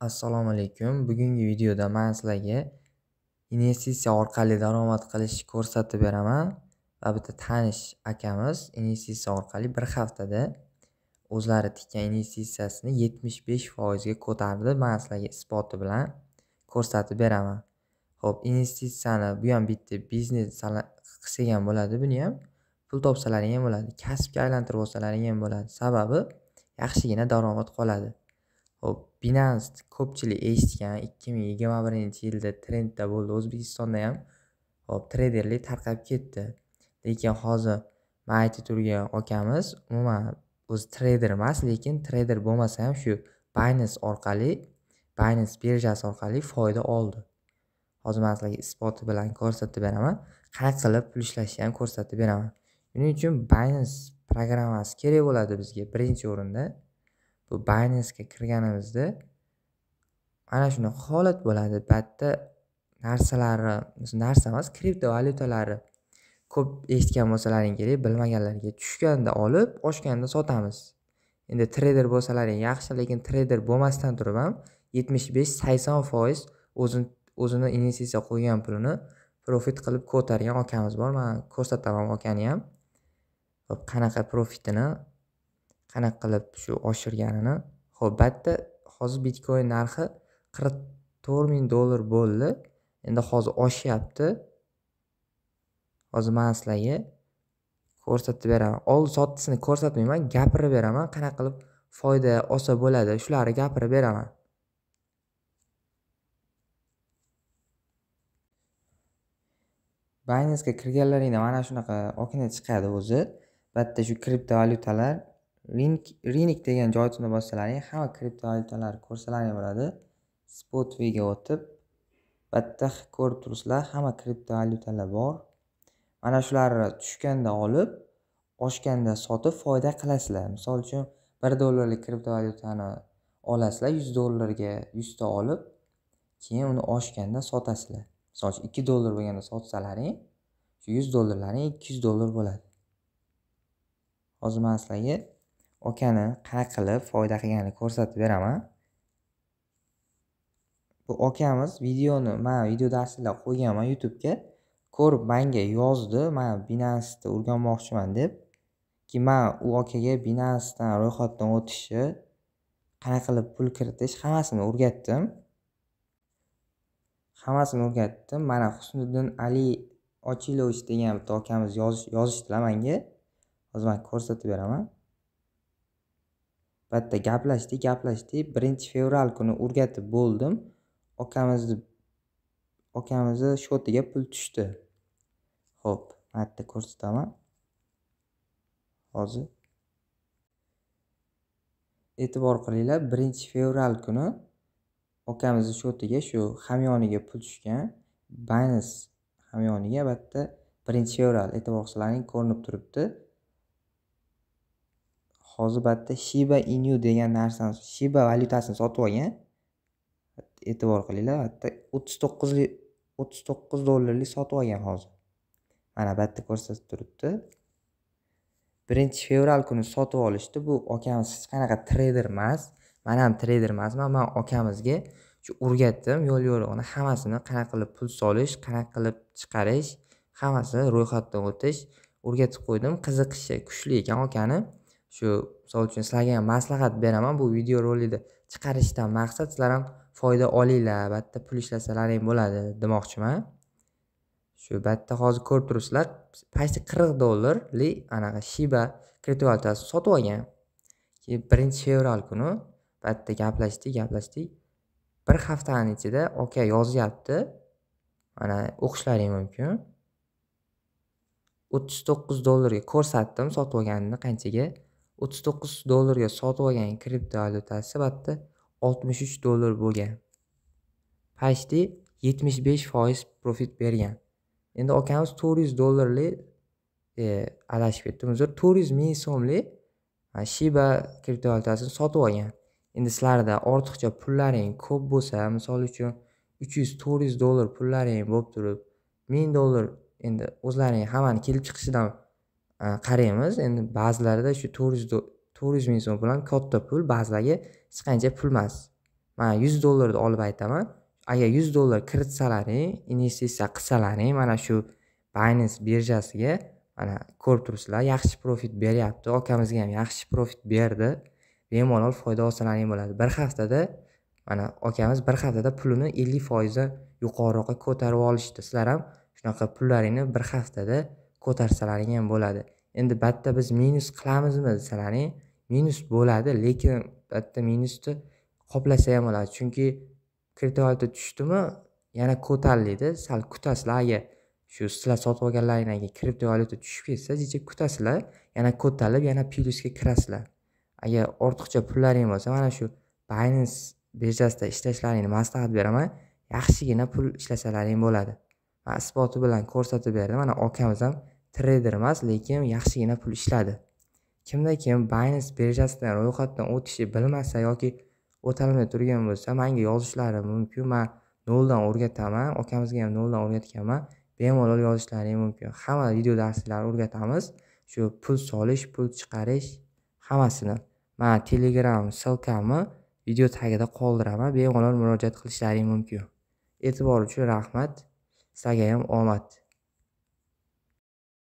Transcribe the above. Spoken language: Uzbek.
Assalomu alaykum. Bugungi videoda men sizlarga investitsiya orqali daromad qilish ko'rsatib beraman va bitta tanish akamiz investitsiya orqali bir haftada o'zlari tikkan investitsiyasini 75 foizga ko'tardi. Men sizlarga isboti bilan ko'rsatib beraman. Xo'p, investitsiyani bu ham bitta biznes qilsagan ham bo'ladi, buni ham pul topsalaring ham bo'ladi, kasbga aylantirib olsalaring ham bo'ladi. Sababi yaxshigina daromad qoladi. Xo'p, Binance ko'pchilik eshitgan 2021-yilda trendda bo'ldi. O'zbekistonda ham hop treyderlik tarqab ketdi. Lekin hozir men aytib turgan akamiz umuman o'zi treyder emas, lekin treyder bo'lmasa ham shu Binance orqali, Binance birjasi orqali foyda oldi. Hozir men sizlarga isboti bilan ko'rsatib beraman, qanaqa qilib pul ishlashni ham ko'rsatib beraman. Buning uchun Binance programmasi kerak bo'ladi bizga birinchi o'rinda. bu baynesga kirganimizda ana shuni holat bo'ladi buyerda yerda narsalari narsa emas kriptovalyutalari ko'p eshitgan bo'lsalaring kerak bilmaganlarga tushganda olib oshganda sotamiz endi treyder bo'lsalaring yaxshi lekin treyder bo'lmasdan turib ham yetmish besh sakson foiz o'zini o'zini investitsiya qo'ygan pulini profit qilib ko'targan okamiz bor man ko'rsataman okani ham qanaqa profitini qanaqa qilib shu oshirganini ho'p batta hozir bitcoin narxi qirq to'rt ming dollar bo'ldi endi hozir oshyapti hozir mana sizlarga ko'rsatib beraman oldi sotisini ko'rsatmayman gapirib beraman qanaqa qilib foyda olsa bo'ladi shularni gapirib beraman baynesga kirganlaringda mana shunaqa okna chiqadi o'zi bu yerda shu kriptovalyutalar rinik degan joy tuzilmassalarining hamma kriptovalyutalar ko'rsalari bo'ladi spotwega o'tib bitta ko'rib turibsizlar hamma kriptovalyutalar bor mana shularni tushganda olib oshganda sotib foyda qilasizlar misol uchun bir dollarlik kriptovalyutani olasizlar yuz dollarga yuzta olib keyin uni oshganda sotasizlar misol uchun ikki dollar bo'lganda sotsalaring shu yuz dollarlaring ikki yuz dollar bo'ladi hozir man sizlarga okani qanaqa qilib foyda qilganini ko'rsatib beraman bu okamiz videoni man video darslar qo'yganman youtubega ko'rib manga yozdi man binansda o'rganmoqchiman deb ki man u okaga binansdan ro'yxatdan o'tishni qanaqa qilib pul kiritish hammasini o'rgatdim hammasini o'rgatdim mana husniddin ali ochilovich degan bitta okamiz yozishdilar menga hozir man ko'rsatib beraman bitta gaplashdik gaplashdik birinchi fevral kuni o'rgatib bo'ldim okamizni okamizni shotiga pul tushdi ho'p mana yerda ko'rsataman hozir e'tibor qilinglar birinchi fevral kuni okamizni shotiga shu hamyoniga pul tushgan Binance hamyoniga bitta birinchi fevral e'tibor qilsalaring ko'rinib turibdi hozir yerda shiba inu degan narsani shiba valyutasini sotib olgan e'tibor qilinglar yerda o'ttiz to'qqizli o'ttiz to'qqiz dollarlik sotib olgan hozir mana bu yerda ko'rsatib turibdi birinchi fevral kuni sotib olishdi bu akamiz hech qanaqa treyder emas man ham treyder emasman man akamizga shu o'rgatdim yo'l yo'rig'ini hammasini qanaqa qilib pul solish qanaqa qilib chiqarish hammasi ro'yxatdan o'tish o'rgatib qo'ydim qiziqishi kuchli ekan okani shu misol uchun sizlarga ham maslahat beraman bu video rolikni chiqarishdan maqsad sizlar ham foyda olinglar albatta pul ishlasalaring bo'ladi demoqchiman shu batta hozir ko'rib turibsizlar почти qirq dollarlik anaqa shiba kriptovalyutasi sotib olgan keyin birinchi fevral kuni batta gaplashdik gaplashdik bir haftani ichida oka yozyapti mana o'qishlaring mumkin o'ttiz to'qqiz dollarga ko'rsatdim sotib olganini qanchaga o'ttiz to'qqiz dollarga sotib olgan kriptovalyuta sifatida oltmish uch dollar bo'lgan почти yetmish besh foiz profit bergan endi akamiz to'rt yuz dollarlik e, adashib ketdim uzr to'rt yuz ming so'mlik e, shiba kriptovalyutasini sotib olgan endi sizlarda ortiqcha pullaring ko'p bo'lsa misol uchun uch yuz to'rt yuz dollar pullaring bo'lib turib ming dollar endi o'zlaring hammani kelib chiqishidan qaraymiz endi ba'zilarida shu to'rt yuz to'rt yuz ming so'm bilan katta pul ba'zilarga hech qancha pul emas man yuz dollarni olib aytaman agar yuz dollar kiritsalaring investitsiya qilsalaring mana shu binance birjasiga mana ko'rib turibsizlar yaxshi profit beryapti okamizga ham yaxshi profit berdi bemalol foyda olsalaring bo'ladi bir haftada mana okamiz bir haftada pulini ellik foizdan yuqoriroqqa ko'tarib olishdi sizlar ham shunaqa pullaringni bir haftada ko'tarsalaring ham bo'ladi endi batta biz minus qilamizmi desalaring minus bo'ladi lekin batta minusni qoplasa ham bo'ladi chunki kriptovalyuta tushdimi yana ko'tariladi sal kutasizlar agar shu sizlar sotib olganlaringdan keyin kriptovalyuta tushib ketsa jicha kutasizlar yana ko'tarilib yana plyusga kirasizlar agar ortiqcha pullaring bo'lsa mana shu binance birjasida ishlashlaringni maslahat beraman yaxshigina pul ishlasalaring bo'ladi man isboti bilan ko'rsatib berdim mana okamiz ham treyder emas lekin yaxshigina pul ishladi kimda kim binance birjasidan ro'yxatdan o'tishni bilmasa yoki o'tolmay turgan bo'lsa manga yozishlari mumkin man noldan o'rgataman akamizga ham noldan o'rgatganman bemalol yozishlari mumkin hamma video darslar o'rgatamiz shu pul solish pul chiqarish hammasini man telegram ssilkamni video tagida qoldiraman bemalol murojaat qilishlaring mumkin e'tibor uchun rahmat sizlarga ham omad